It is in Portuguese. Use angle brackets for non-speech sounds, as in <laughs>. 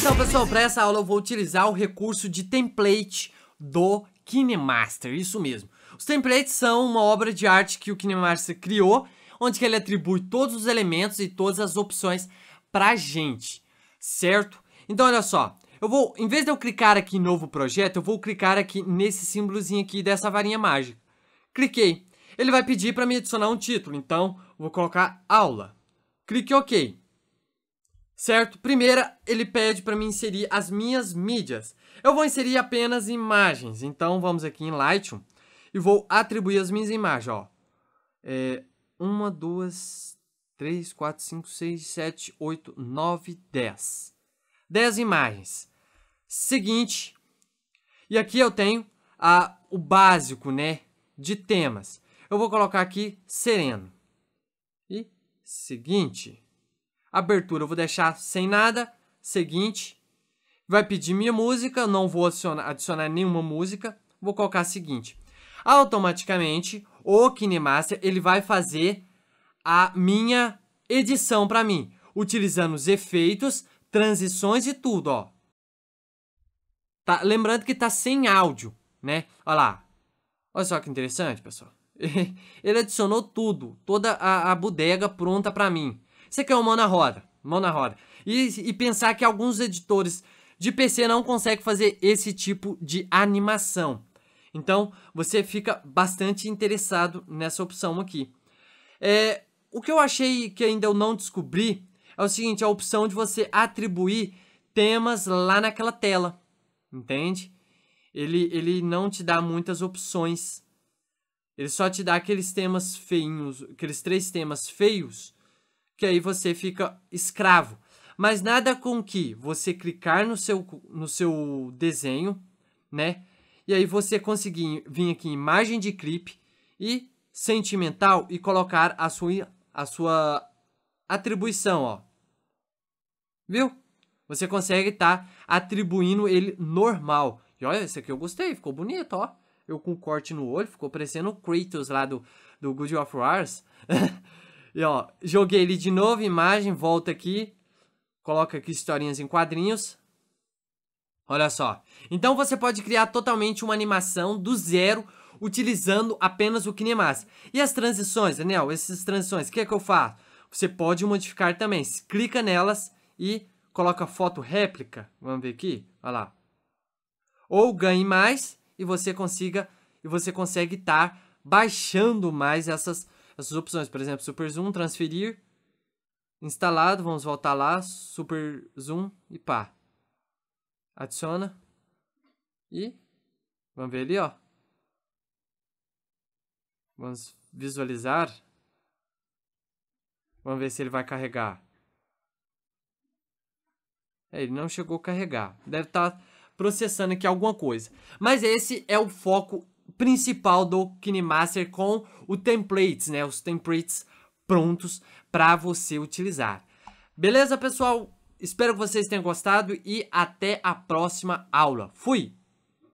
Então, pessoal, para essa aula eu vou utilizar o recurso de template do KineMaster, isso mesmo. Os templates são uma obra de arte que o KineMaster criou, onde ele atribui todos os elementos e todas as opções a gente, certo? Então, olha só, eu vou, em vez de eu clicar aqui em novo projeto, eu vou clicar aqui nesse símbolozinho aqui dessa varinha mágica. Cliquei. Ele vai pedir para me adicionar um título, então vou colocar aula. Clique OK. Certo? Primeira, ele pede para me inserir as minhas mídias. Eu vou inserir apenas imagens, então vamos aqui em Lightroom e vou atribuir as minhas imagens, ó. É, uma, duas, três, quatro, cinco, seis, sete, oito, nove, dez. Dez imagens. Seguinte. E aqui eu tenho a, o básico, né? de temas. Eu vou colocar aqui sereno. E seguinte. Abertura eu vou deixar sem nada. Seguinte. Vai pedir minha música, não vou adicionar, adicionar nenhuma música. Vou colocar seguinte. Automaticamente, o KineMaster ele vai fazer a minha edição para mim, utilizando os efeitos, transições e tudo, ó. Tá, lembrando que tá sem áudio, né? Olha lá. Olha só que interessante, pessoal. <laughs> Ele adicionou tudo, toda a, a bodega pronta para mim. Você quer uma mão na roda, mão na roda. E, e pensar que alguns editores de PC não conseguem fazer esse tipo de animação. Então, você fica bastante interessado nessa opção aqui. É, o que eu achei que ainda eu não descobri é o seguinte, a opção de você atribuir temas lá naquela tela, entende? ele, ele não te dá muitas opções. Ele só te dá aqueles temas feinhos, aqueles três temas feios, que aí você fica escravo. Mas nada com que você clicar no seu, no seu desenho, né? E aí você conseguir vir aqui em imagem de clipe e sentimental e colocar a sua, a sua atribuição, ó. Viu? Você consegue estar tá atribuindo ele normal. E olha, esse aqui eu gostei, ficou bonito, ó. Eu com um corte no olho, ficou parecendo o Kratos lá do, do Good of Wars. <laughs> e ó, joguei ele de novo, imagem, volta aqui. Coloca aqui historinhas em quadrinhos. Olha só. Então você pode criar totalmente uma animação do zero utilizando apenas o Kinemaster E as transições, Daniel, essas transições, o que é que eu faço? Você pode modificar também. Clica nelas e coloca foto réplica. Vamos ver aqui. Olha lá ou ganhe mais e você consiga e você consegue estar baixando mais essas, essas opções. Por exemplo, Super Zoom, transferir, instalado, vamos voltar lá, Super Zoom e pá. Adiciona e vamos ver ali, ó. Vamos visualizar. Vamos ver se ele vai carregar. É, ele não chegou a carregar. Deve estar tá processando aqui alguma coisa. Mas esse é o foco principal do KineMaster com o templates, né? Os templates prontos para você utilizar. Beleza, pessoal? Espero que vocês tenham gostado e até a próxima aula. Fui!